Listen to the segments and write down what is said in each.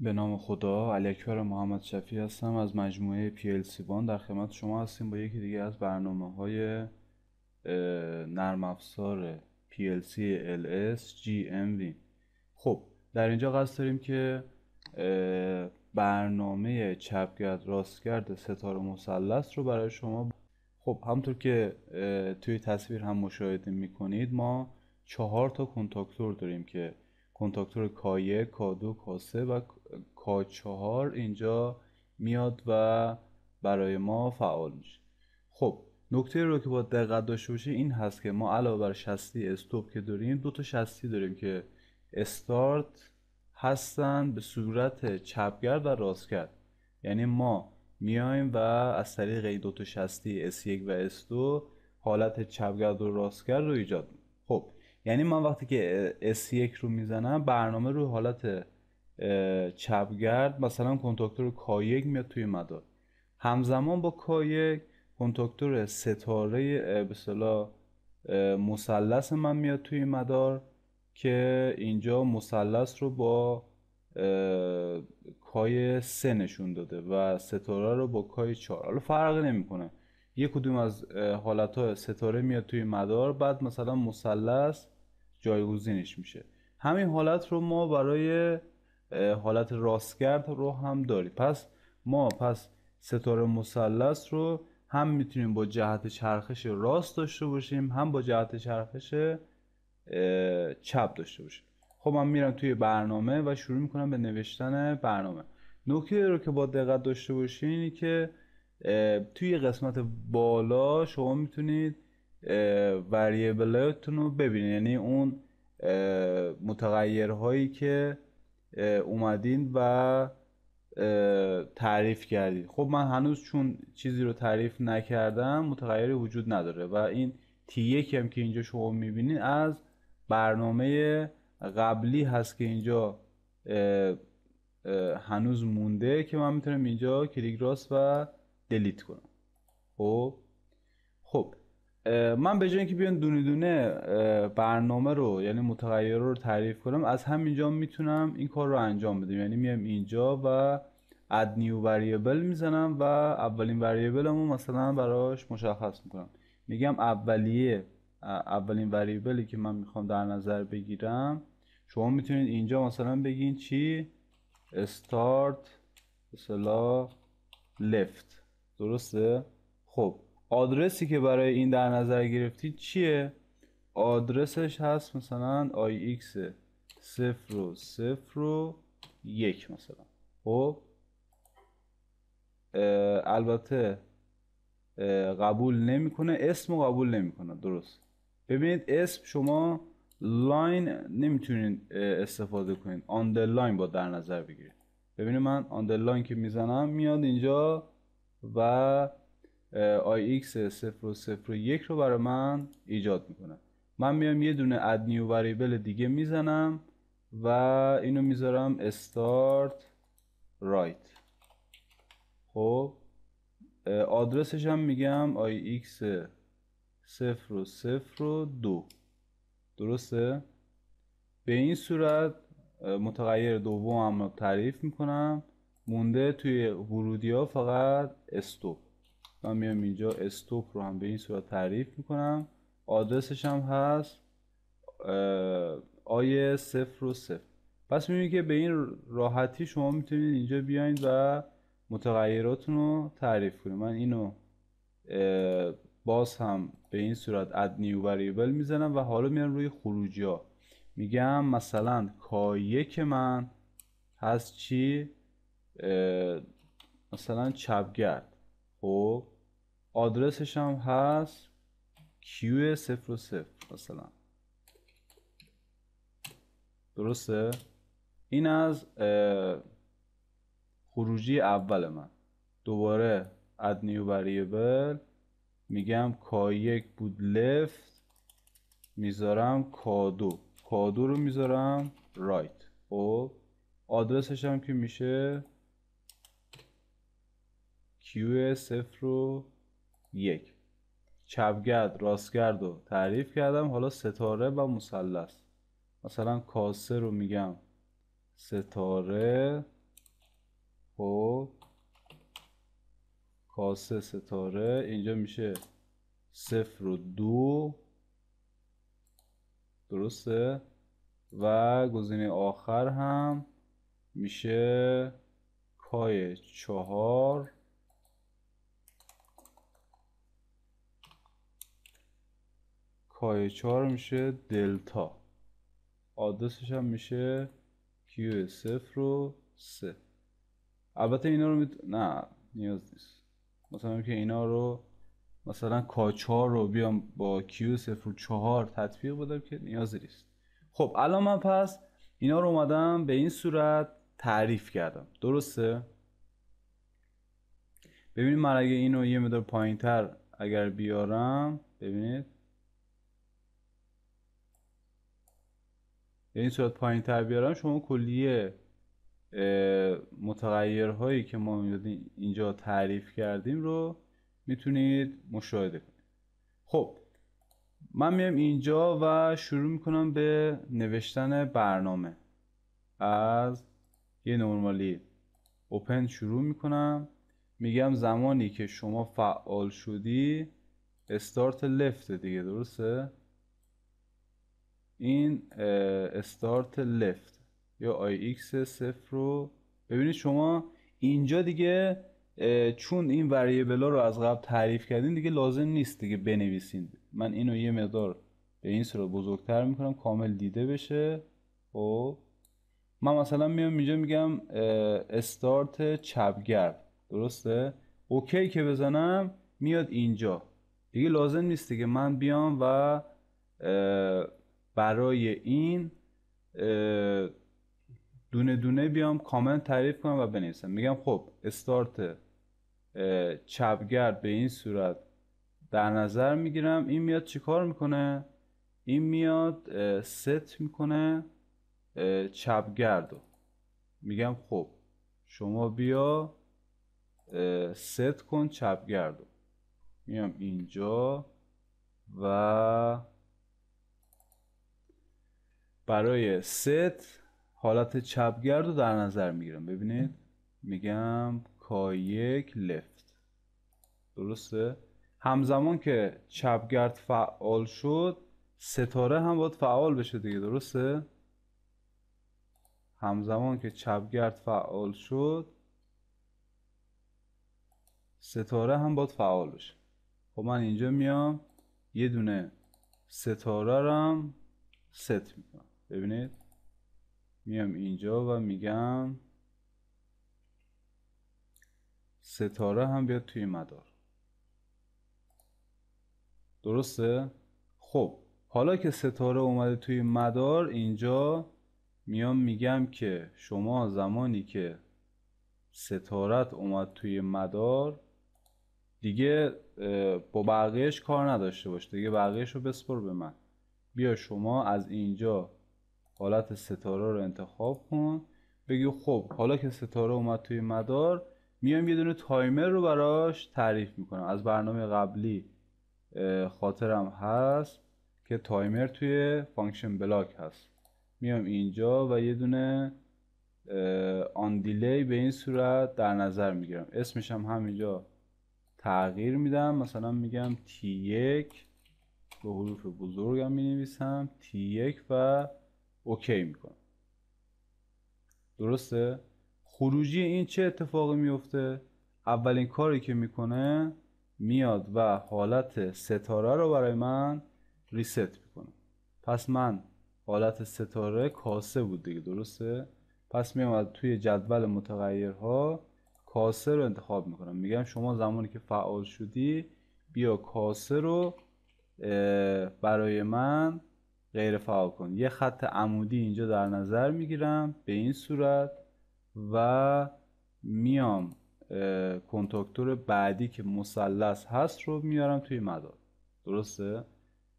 به نام خدا اکبر محمد شفی هستم از مجموعه PLC وان در خدمت شما هستیم با یکی دیگه از برنامه های نرم افزار PLC LS GMV خب در اینجا قصد داریم که برنامه چپگرد راستگرد ستاره مثلث رو برای شما خب همطور که توی تصویر هم مشاهده میکنید ما چهار تا کنتاکتور داریم که کنتاکتور کایه، کادو، کاسه و چهار اینجا میاد و برای ما فعال میشه خب نکته رو که با دقت داشته باشه این هست که ما علاوه بر شستی استوب که داریم دو تا شستی داریم که استارت هستن به صورت چپگرد و راستگرد یعنی ما میایم و از طریق این دو تا شستی S1 و S2 حالت چپگرد و راستگرد رو ایجاد خب یعنی من وقتی که S1 رو میزنم برنامه رو حالت چپگرد مثلا کنتاکتور کایک میاد توی مدار همزمان با کایک کنتاکتور ستاره به اصطلاح مثلث من میاد توی مدار که اینجا مثلث رو با کای سه نشون داده و ستاره رو با کای چهار حالا فرق نمیکنه یه کدوم از حالت ستاره میاد توی مدار بعد مثلا مثلث جایگزینش میشه همین حالت رو ما برای حالت راستگرد رو هم داری پس ما پس ستاره مثلث رو هم میتونیم با جهت چرخش راست داشته باشیم هم با جهت چرخش چپ داشته باشیم خب من میرم توی برنامه و شروع میکنم به نوشتن برنامه نکته رو که با دقت داشته باشین اینه که توی قسمت بالا شما میتونید وریبلتون رو ببینید یعنی اون متغیرهایی که اومدین و تعریف کردید خب من هنوز چون چیزی رو تعریف نکردم متغیری وجود نداره و این تی یکی هم که اینجا شما میبینید از برنامه قبلی هست که اینجا هنوز مونده که من میتونم اینجا کلیک راست و دلیت کنم خب خب من به جای اینکه بیان دونه دونه برنامه رو یعنی متغیر رو تعریف کنم از همینجا میتونم این کار رو انجام بدم یعنی میام اینجا و add new variable میزنم و اولین variable رو مثلا براش مشخص میکنم میگم اولیه اولین وریبلی که من میخوام در نظر بگیرم شما میتونید اینجا مثلا بگین چی start مثلا left درسته خب آدرسی که برای این در نظر گرفتید چیه آدرسش هست مثلا آی صفر و صفر و یک مثلا خب البته قبول نمیکنه اسم قبول نمیکنه درست ببینید اسم شما لاین نمیتونید استفاده کنید آندرلاین با در نظر بگیرید ببینید من آندرلاین که میزنم میاد اینجا و آی و 0 و یک رو برای من ایجاد میکنه. من میام یه دونه اد نیو وریبل دیگه میزنم و اینو میذارم استارت رایت خب آدرسش هم میگم آی و 0 و دو درسته به این صورت متغیر دوم هم رو تعریف میکنم مونده توی ورودی ها فقط استوب من میام اینجا استوپ رو هم به این صورت تعریف میکنم آدرسش هم هست آیه صفر و صفر پس میبینید که به این راحتی شما میتونید اینجا بیاین و متغیراتون رو تعریف کنید من اینو باز هم به این صورت اد نیو وریبل میزنم و حالا میرم روی خروجی ها میگم مثلا کایه که من هست چی مثلا چپگرد خب آدرسش هم هست q 0 مثلا درسته این از خروجی اول من دوباره add new variable میگم k1 بود left میذارم k2 k2 رو میذارم right خب آدرسش هم که میشه کیو صفر و یک چپگرد راستگرد رو تعریف کردم حالا ستاره و مثلث مثلا کاسه رو میگم ستاره خب کاسه ستاره اینجا میشه صفر و دو درسته و گزینه آخر هم میشه کای چهار کای چهار میشه دلتا آدرسش هم میشه کیو صفر و سه البته اینا رو نه نیاز نیست مثلا که اینا رو مثلا کا 4 رو بیام با کیو صفر و چهار تطبیق بدم که نیاز نیست خب الان من پس اینا رو اومدم به این صورت تعریف کردم درسته ببینید من اگه اینو یه مدار پایین تر اگر بیارم ببینید این یعنی صورت پایین تر بیارم شما کلیه متغیرهایی که ما اینجا تعریف کردیم رو میتونید مشاهده کنید خب من میام اینجا و شروع میکنم به نوشتن برنامه از یه نرمالی اوپن شروع میکنم میگم زمانی که شما فعال شدی استارت لفت دیگه درسته این استارت لفت یا آی ایکس صفر رو ببینید شما اینجا دیگه چون این وریبل رو از قبل تعریف کردین دیگه لازم نیست دیگه بنویسین من اینو یه مقدار به این صورت بزرگتر میکنم کامل دیده بشه خب من مثلا میام اینجا میگم استارت چپگرد درسته اوکی که بزنم میاد اینجا دیگه لازم نیست دیگه من بیام و برای این دونه دونه بیام کامنت تعریف کنم و بنویسم میگم خب استارت چپگرد به این صورت در نظر میگیرم این میاد چیکار میکنه این میاد ست میکنه چپگرد میگم خب شما بیا ست کن چپگرد میام اینجا و برای ست حالت چپگرد رو در نظر میگیرم ببینید میگم کایک لفت درسته همزمان که چپگرد فعال شد ستاره هم باید فعال بشه دیگه درسته همزمان که چپگرد فعال شد ستاره هم باید فعال بشه خب من اینجا میام یه دونه ستاره رم ست میکنم ببینید میام اینجا و میگم ستاره هم بیاد توی مدار درسته؟ خب حالا که ستاره اومده توی مدار اینجا میام میگم که شما زمانی که ستارت اومد توی مدار دیگه با بقیهش کار نداشته باش دیگه بقیهش رو بسپر به من بیا شما از اینجا حالت ستاره رو انتخاب کن بگی خب حالا که ستاره اومد توی مدار میام یه دونه تایمر رو براش تعریف میکنم از برنامه قبلی خاطرم هست که تایمر توی فانکشن بلاک هست میام اینجا و یه دونه آن دیلی به این صورت در نظر میگیرم اسمش هم همینجا تغییر میدم مثلا میگم T1 به حروف بزرگم می نویسم T1 و اوکی میکنم درسته خروجی این چه اتفاقی میفته اولین کاری که میکنه میاد و حالت ستاره رو برای من ریست میکنه پس من حالت ستاره کاسه بود دیگه درسته پس میام توی جدول متغیرها کاسه رو انتخاب میکنم میگم شما زمانی که فعال شدی بیا کاسه رو برای من غیر فعال کن یه خط عمودی اینجا در نظر میگیرم به این صورت و میام کنتاکتور بعدی که مثلث هست رو میارم توی مدار درسته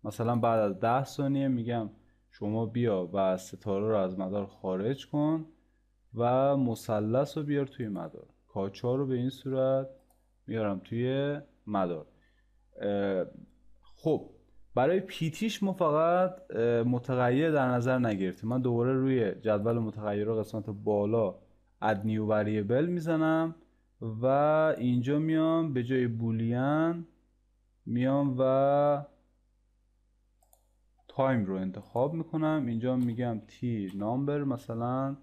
مثلا بعد از 10 ثانیه میگم شما بیا و ستاره رو از مدار خارج کن و مثلث رو بیار توی مدار کاچا رو به این صورت میارم توی مدار خب برای پیتیش ما فقط متغیر در نظر نگرفتیم من دوباره روی جدول متغیر قسمت بالا اد نیو وریبل میزنم و اینجا میام به جای بولین میام و تایم رو انتخاب میکنم اینجا میگم تی نامبر مثلا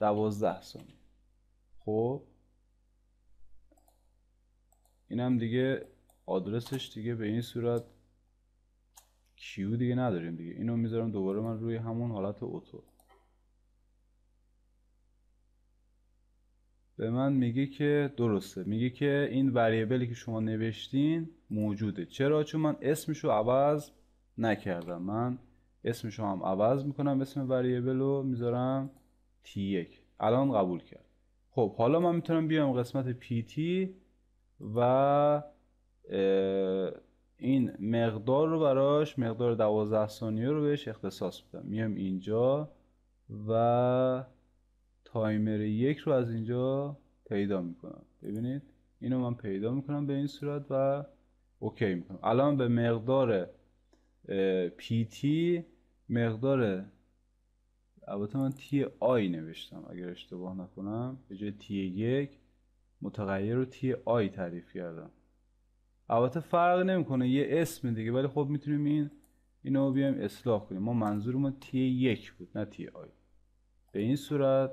دوازده سانی خب اینم دیگه آدرسش دیگه به این صورت کیو دیگه نداریم دیگه اینو میذارم دوباره من روی همون حالت اوتو به من میگه که درسته میگه که این وریبلی که شما نوشتین موجوده چرا چون من اسمشو عوض نکردم من اسمشو هم عوض میکنم اسم وریبل رو میذارم t1 الان قبول کرد خب حالا من میتونم بیام قسمت تی و این مقدار رو براش مقدار 12 ثانیه رو بهش اختصاص بدم میام اینجا و تایمر یک رو از اینجا پیدا میکنم ببینید اینو من پیدا میکنم به این صورت و اوکی میکنم الان به مقدار PT مقدار البته من تی آی نوشتم اگر اشتباه نکنم به جای تی یک متغیر رو تی آی تعریف کردم البته فرق نمیکنه یه اسم دیگه ولی خب میتونیم این اینو بیایم اصلاح کنیم ما منظورمون تی یک بود نه تی آی به این صورت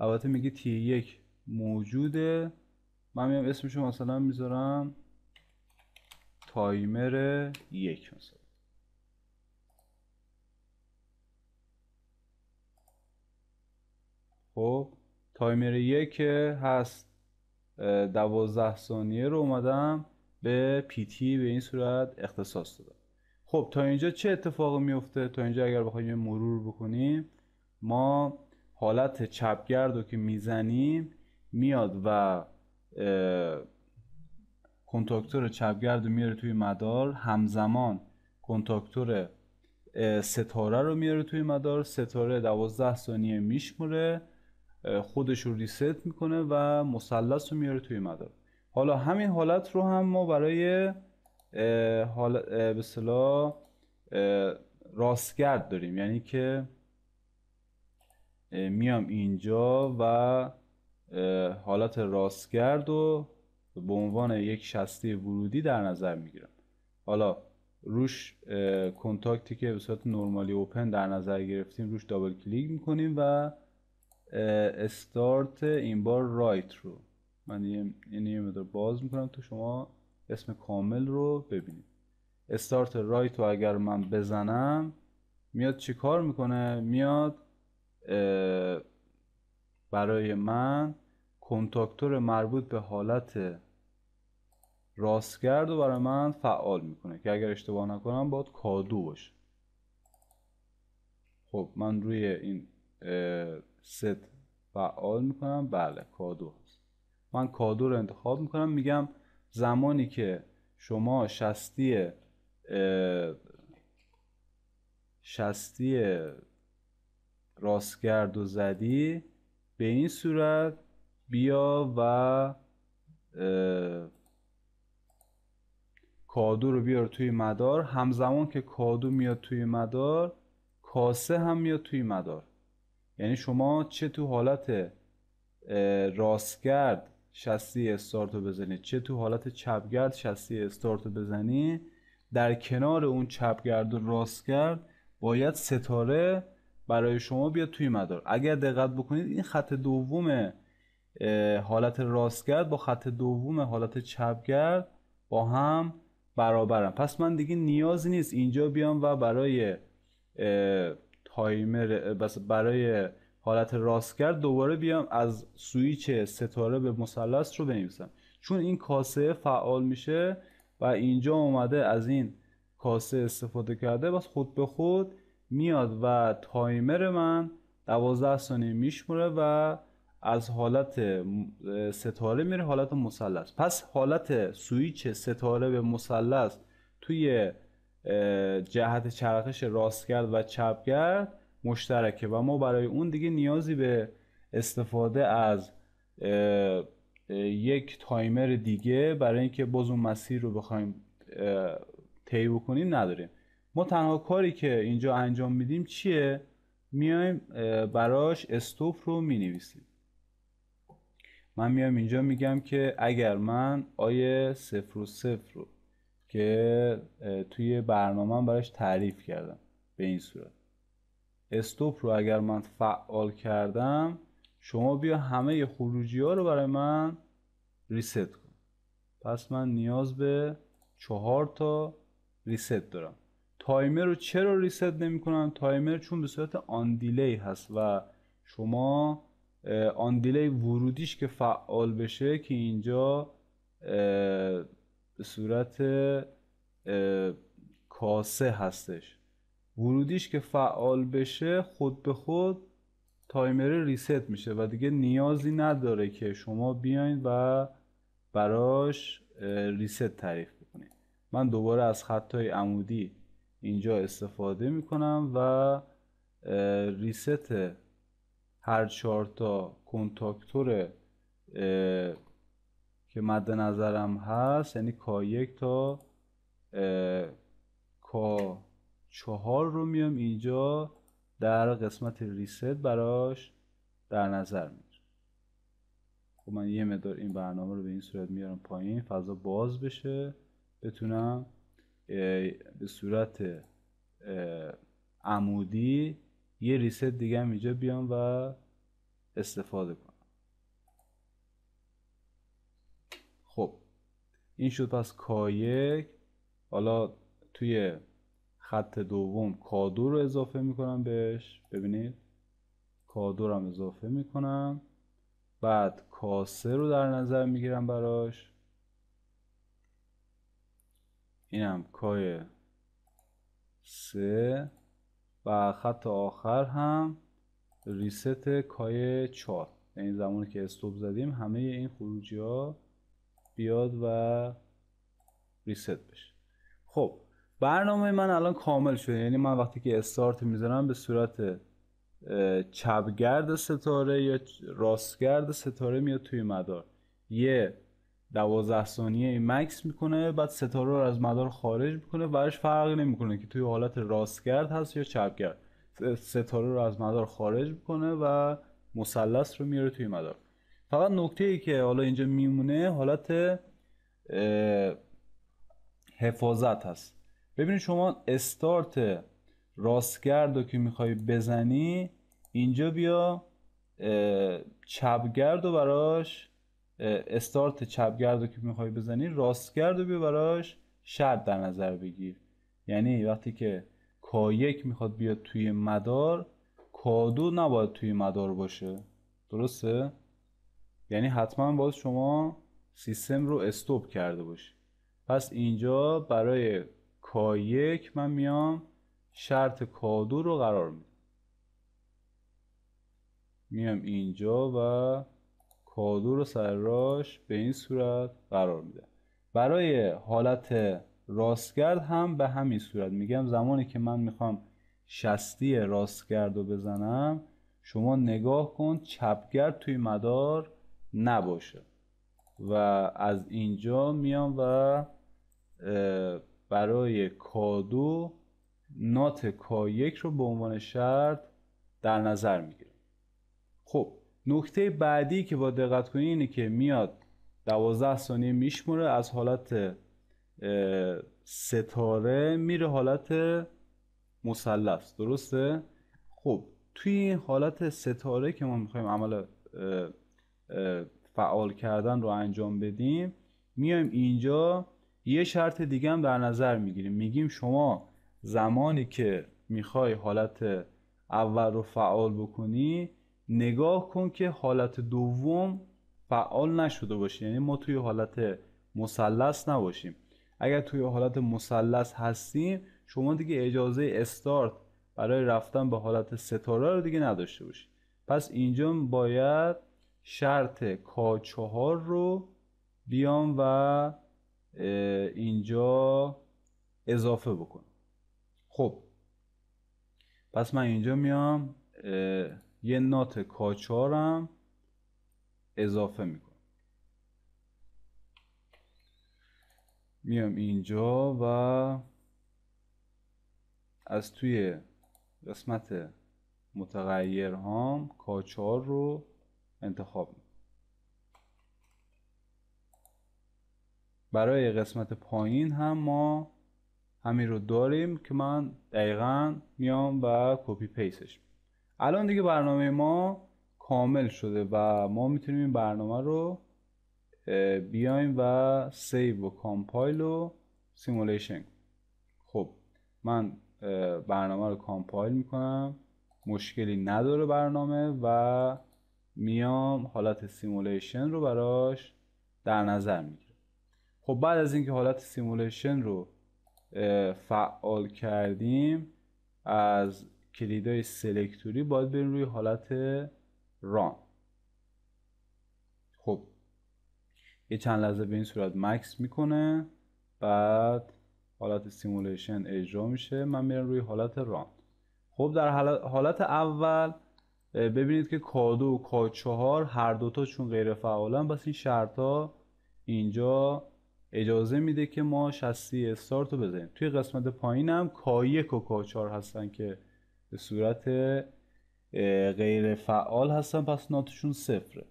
البته میگه تی یک موجوده من میام اسمشو مثلا میذارم تایمر یک مثلا خب تایمر یک هست دوازده ثانیه رو اومدم به پیتی به این صورت اختصاص دادم خب تا اینجا چه اتفاقی میفته تا اینجا اگر بخوایم مرور بکنیم ما حالت چپگرد رو که میزنیم میاد و کنتاکتور چپگرد رو میاره توی مدار همزمان کنتاکتور ستاره رو میاره توی مدار ستاره دوازده ثانیه میشموره خودش رو ریست میکنه و مثلث رو میاره توی مدار حالا همین حالت رو هم ما برای حال به صلاح راستگرد داریم یعنی که میام اینجا و حالت راستگرد رو به عنوان یک شسته ورودی در نظر میگیرم حالا روش کنتاکتی که به صورت نرمالی اوپن در نظر گرفتیم روش دابل کلیک میکنیم و استارت این بار رایت رو من یه مدار باز میکنم تو شما اسم کامل رو ببینید استارت رایت رو اگر من بزنم میاد چیکار کار میکنه میاد برای من کنتاکتور مربوط به حالت راستگرد رو برای من فعال میکنه که اگر اشتباه نکنم باید کادو باشه خب من روی این ست فعال میکنم بله کادو هست من کادو رو انتخاب میکنم میگم زمانی که شما شستی شستی راستگرد و زدی به این صورت بیا و کادو رو بیار توی مدار همزمان که کادو میاد توی مدار کاسه هم میاد توی مدار یعنی شما چه تو حالت راستگرد شستی استارت رو بزنی چه تو حالت چپگرد شستی استارت بزنی در کنار اون چپگرد و راستگرد باید ستاره برای شما بیاد توی مدار اگر دقت بکنید این خط دوم حالت راستگرد با خط دوم حالت چپگرد با هم برابرم پس من دیگه نیازی نیست اینجا بیام و برای تایمر برای حالت راست دوباره بیام از سویچ ستاره به مثلث رو بنویسم چون این کاسه فعال میشه و اینجا اومده از این کاسه استفاده کرده بس خود به خود میاد و تایمر من دوازده ثانیه میشمره و از حالت ستاره میره حالت مثلث پس حالت سویچ ستاره به مثلث توی جهت چرخش راستگرد و چپگرد مشترکه و ما برای اون دیگه نیازی به استفاده از یک تایمر دیگه برای اینکه باز اون مسیر رو بخوایم طی بکنیم نداریم ما تنها کاری که اینجا انجام میدیم چیه میایم براش استوپ رو مینویسیم من میام اینجا میگم که اگر من آیه صفر و صفر رو که توی برنامه هم براش تعریف کردم به این صورت استوپ رو اگر من فعال کردم شما بیا همه خروجی ها رو برای من ریست کن پس من نیاز به چهار تا ریست دارم تایمر رو چرا ریست نمی کنم؟ تایمر چون به صورت آن دیلی هست و شما آن دیلی ورودیش که فعال بشه که اینجا به صورت کاسه هستش ورودیش که فعال بشه خود به خود تایمر ریست میشه و دیگه نیازی نداره که شما بیاین و براش ریست تعریف بکنید من دوباره از خطای عمودی اینجا استفاده میکنم و ریست هر چهار تا کنتاکتور که مد نظرم هست یعنی کا یک تا کا چهار رو میام اینجا در قسمت ریست براش در نظر میگیرم خب من یه مدار این برنامه رو به این صورت میارم پایین فضا باز بشه بتونم به صورت عمودی یه ریست دیگه هم اینجا بیام و استفاده کنم این شد پس کایک حالا توی خط دوم کادو رو اضافه میکنم بهش ببینید کادو رو هم اضافه میکنم بعد کاسه رو در نظر میگیرم براش اینم کای سه و خط آخر هم ریست کای چهار این یعنی زمانی که استوب زدیم همه این خروجی ها بیاد و ریست بشه خب برنامه من الان کامل شده یعنی من وقتی که استارت میزنم به صورت چپگرد ستاره یا راستگرد ستاره میاد توی مدار یه دوازده ثانیه مکس میکنه بعد ستاره رو از مدار خارج میکنه براش فرقی نمیکنه که توی حالت راستگرد هست یا چپگرد ستاره رو از مدار خارج میکنه و مثلث رو میاره توی مدار فقط نکته ای که حالا اینجا میمونه حالت حفاظت هست ببینید شما استارت راستگرد رو که میخوای بزنی اینجا بیا چپگرد رو براش استارت چپگرد رو که میخوای بزنی راستگرد رو بیا براش شرط در نظر بگیر یعنی وقتی که کایک میخواد بیاد توی مدار کادو نباید توی مدار باشه درسته؟ یعنی حتما باز شما سیستم رو استوب کرده باشی پس اینجا برای کایک من میام شرط کادو رو قرار میدم میام اینجا و کادو رو سر به این صورت قرار میدم برای حالت راستگرد هم به همین صورت میگم زمانی که من میخوام شستی راستگرد رو بزنم شما نگاه کن چپگرد توی مدار نباشه و از اینجا میام و برای کادو نات کایک رو به عنوان شرط در نظر میگیرم خب نکته بعدی که با دقت کنید اینه که میاد دوازده ثانیه میشموره از حالت ستاره میره حالت مثلث درسته خب توی حالت ستاره که ما میخوایم عمل فعال کردن رو انجام بدیم میایم اینجا یه شرط دیگه هم در نظر میگیریم میگیم شما زمانی که میخوای حالت اول رو فعال بکنی نگاه کن که حالت دوم فعال نشده باشه یعنی ما توی حالت مثلث نباشیم اگر توی حالت مثلث هستیم شما دیگه اجازه استارت برای رفتن به حالت ستاره رو دیگه نداشته باشید پس اینجا باید شرط کا 4 رو بیام و اینجا اضافه بکنم خب پس من اینجا میام یه نات K4 اضافه میکنم میام اینجا و از توی قسمت متغیر هم k رو انتخاب برای قسمت پایین هم ما همین رو داریم که من دقیقا میام و کپی پیسش الان دیگه برنامه ما کامل شده و ما میتونیم این برنامه رو بیایم و سیو و کامپایل و سیمولیشن خب من برنامه رو کامپایل میکنم مشکلی نداره برنامه و میام حالت سیمولیشن رو براش در نظر میگیرم خب بعد از اینکه حالت سیمولیشن رو فعال کردیم از کلیدای سلکتوری باید بریم روی حالت ران خب یه چند لحظه به این صورت مکس میکنه بعد حالت سیمولیشن اجرا میشه من میرم روی حالت ران خب در حالت اول ببینید که کادو و کاد چهار هر دوتا چون غیر فعالن بس این شرط ها اینجا اجازه میده که ما شستی استارت رو بزنیم توی قسمت پایین هم کایک و چهار هستن که به صورت غیر فعال هستن پس ناتشون صفره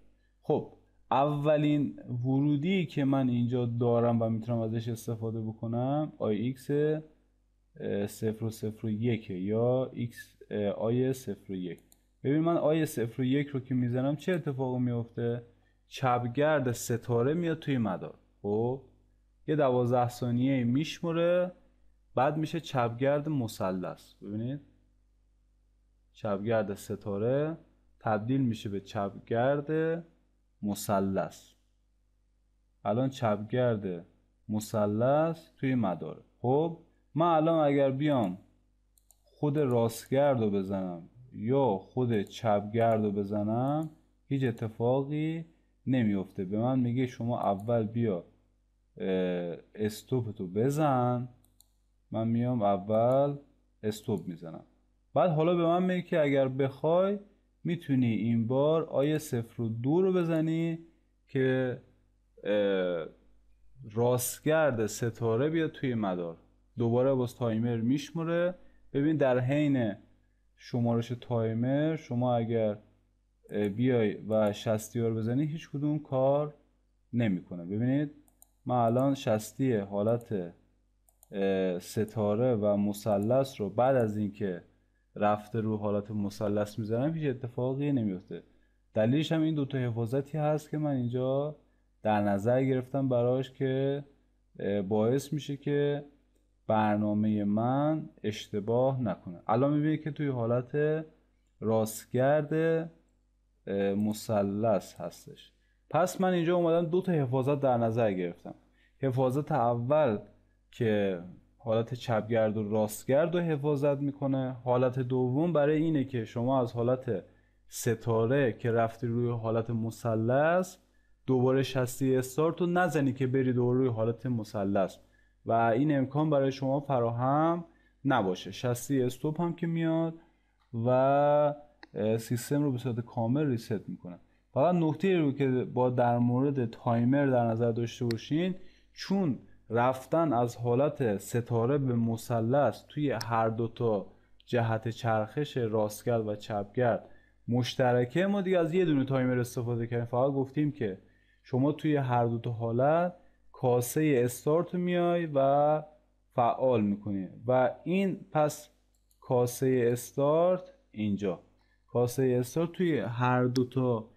خب اولین ورودی که من اینجا دارم و میتونم ازش استفاده بکنم آی ایکس صفر و صفر و یکه یا ایکس آی صفر و یک ببین من آی صفر و یک رو که میزنم چه اتفاق میفته چپگرد ستاره میاد توی مدار خب یه دوازده ثانیه میشموره بعد میشه چپگرد مسلس ببینید چپگرد ستاره تبدیل میشه به چپگرد مسلس الان چپگرد مسلس توی مداره خب من الان اگر بیام خود راستگرد رو بزنم یا خود چپگرد رو بزنم هیچ اتفاقی نمیفته به من میگه شما اول بیا استوپ تو بزن من میام اول استوب میزنم بعد حالا به من میگه که اگر بخوای میتونی این بار آیه صفر و دو رو بزنی که راستگرد ستاره بیاد توی مدار دوباره باز تایمر میشموره ببین در حین شمارش تایمر شما اگر بیای و 60 رو بزنی هیچ کدوم کار نمیکنه ببینید من الان 60 حالت ستاره و مثلث رو بعد از اینکه رفته رو حالت مثلث میزنم هیچ اتفاقی نمیفته دلیلش هم این دوتا حفاظتی هست که من اینجا در نظر گرفتم براش که باعث میشه که برنامه من اشتباه نکنه الان میبینید که توی حالت راستگرد مثلث هستش پس من اینجا اومدم دو تا حفاظت در نظر گرفتم حفاظت اول که حالت چپگرد و راستگرد رو حفاظت میکنه حالت دوم برای اینه که شما از حالت ستاره که رفتی روی حالت مثلث دوباره شستی استارت رو نزنی که بری روی حالت مثلث و این امکان برای شما فراهم نباشه شستی استوب هم که میاد و سیستم رو به صورت کامل ریست میکنه فقط نکته رو که با در مورد تایمر در نظر داشته باشین چون رفتن از حالت ستاره به مثلث توی هر دو تا جهت چرخش راستگرد و چپگرد مشترکه ما دیگه از یه دونه تایمر استفاده کردیم فقط گفتیم که شما توی هر دو تا حالت کاسه استارت میای و فعال میکنی و این پس کاسه استارت اینجا کاسه استارت توی هر دو تا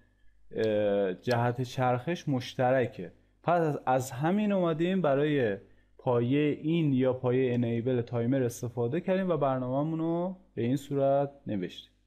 جهت چرخش مشترکه پس از همین اومدیم برای پایه این یا پایه انیبل تایمر استفاده کردیم و برنامه رو به این صورت نوشتیم